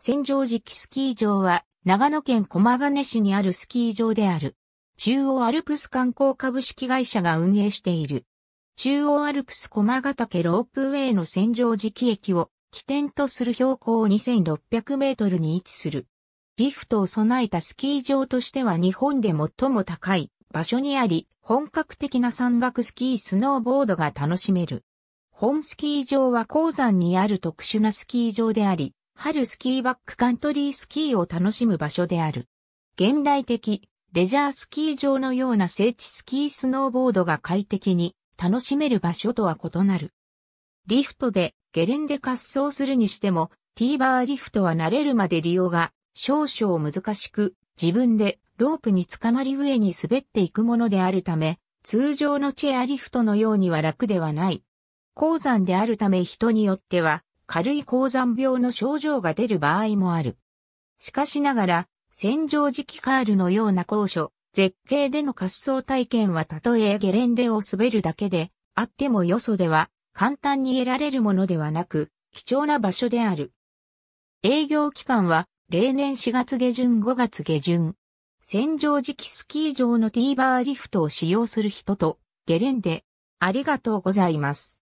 戦場時期スキー場は、長野県駒ヶ根市にあるスキー場である。中央アルプス観光株式会社が運営している。中央アルプス駒ヶ岳ロープウェイの戦場時期駅を起点とする標高2600メートルに位置する。リフトを備えたスキー場としては日本で最も高い場所にあり、本格的な山岳スキースノーボードが楽しめる。本スキー場は鉱山にある特殊なスキー場であり、春スキーバックカントリースキーを楽しむ場所である。現代的、レジャースキー場のような聖地スキースノーボードが快適に楽しめる場所とは異なる。リフトでゲレンデ滑走するにしても、ティーバーリフトは慣れるまで利用が少々難しく、自分でロープにつかまり上に滑っていくものであるため、通常のチェアリフトのようには楽ではない。鉱山であるため人によっては軽い高山病の症状が出る場合もある。しかしながら、戦場時期カールのような高所、絶景での滑走体験はたとえゲレンデを滑るだけで、あってもよそでは簡単に得られるものではなく、貴重な場所である。営業期間は例年4月下旬5月下旬。戦場時期スキー場のティーバーリフトを使用する人とゲレンデ。ありがとうございます。